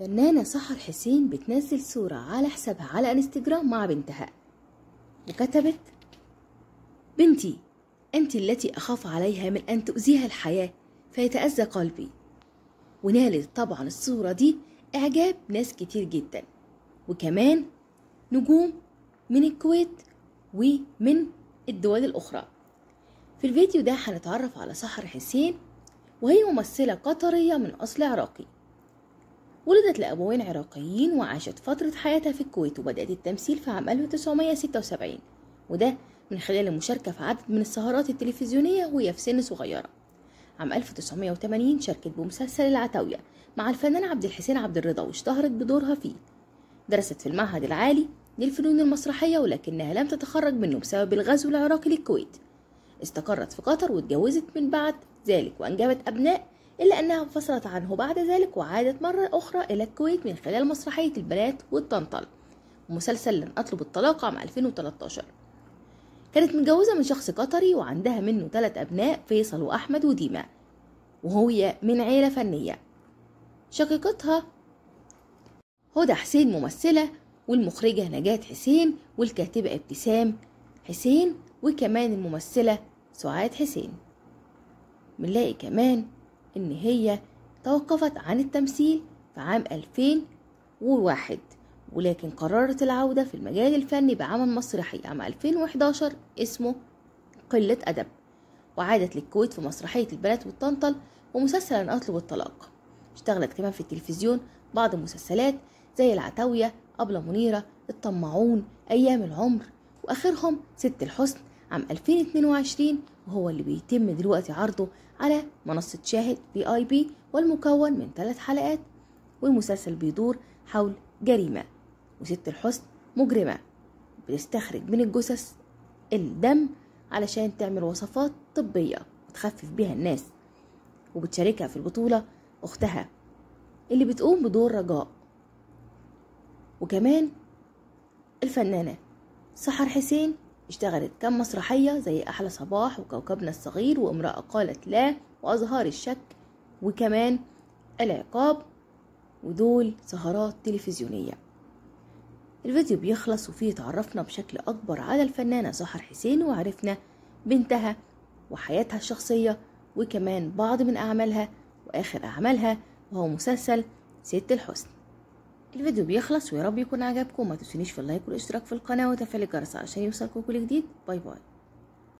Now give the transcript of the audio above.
فنانة سحر حسين بتنزل صورة على حسابها على انستجرام مع بنتها وكتبت بنتي أنت التي أخاف عليها من أن تؤذيها الحياة فيتأذى قلبي ونالت طبعا الصورة دي إعجاب ناس كتير جدا وكمان نجوم من الكويت ومن الدول الأخرى في الفيديو ده هنتعرف على سحر حسين وهي ممثلة قطرية من أصل عراقي ولدت لأبوين عراقيين وعاشت فترة حياتها في الكويت وبدأت التمثيل في عام 1976 وده من خلال المشاركة في عدد من السهرات التلفزيونية وهي في سن صغيرة عام 1980 شاركت بمسلسل العتاوية مع الفنان عبد الحسين عبد الرضا واشتهرت بدورها فيه درست في المعهد العالي للفنون المسرحية ولكنها لم تتخرج منه بسبب الغزو العراقي للكويت استقرت في قطر واتجوزت من بعد ذلك وأنجبت أبناء إلا أنها انفصلت عنه بعد ذلك وعادت مرة أخرى إلى الكويت من خلال مسرحية البنات والطنطل مسلسل لن أطلب الطلاق عام 2013 كانت متجوزة من شخص قطري وعندها منه ثلاث أبناء فيصل وأحمد وديما وهي من عيلة فنية شقيقتها هدى حسين ممثلة والمخرجة نجاة حسين والكاتبة ابتسام حسين وكمان الممثلة سعاد حسين بنلاقي كمان إن هي توقفت عن التمثيل في عام 2001 ولكن قررت العودة في المجال الفني بعمل مسرحي عام 2011 اسمه قلة أدب وعادت للكويت في مسرحية البنات والطنطل ومسلسل أنا أطلب الطلاق اشتغلت كمان في التلفزيون بعض المسلسلات زي العتاوية أبلة منيرة الطماعون أيام العمر وآخرهم ست الحسن عام 2022 وهو اللي بيتم دلوقتي عرضه على منصة شاهد في آي بي والمكون من ثلاث حلقات والمسلسل بيدور حول جريمة وست الحسن مجرمة بتستخرج من الجثث الدم علشان تعمل وصفات طبية وتخفف بيها الناس وبتشاركها في البطولة أختها اللي بتقوم بدور رجاء وكمان الفنانة سحر حسين اشتغلت كام مسرحية زي أحلى صباح وكوكبنا الصغير وامرأة قالت لا وأزهار الشك وكمان العقاب ودول سهرات تلفزيونية الفيديو بيخلص وفيه تعرفنا بشكل أكبر على الفنانة سحر حسين وعرفنا بنتها وحياتها الشخصية وكمان بعض من أعمالها وآخر أعمالها وهو مسلسل ست الحسن الفيديو بيخلص ويا رب يكون عجبكم ما تنسونيش في اللايك والاشتراك في القناه وتفعيل الجرس عشان يوصلكم كل جديد باي باي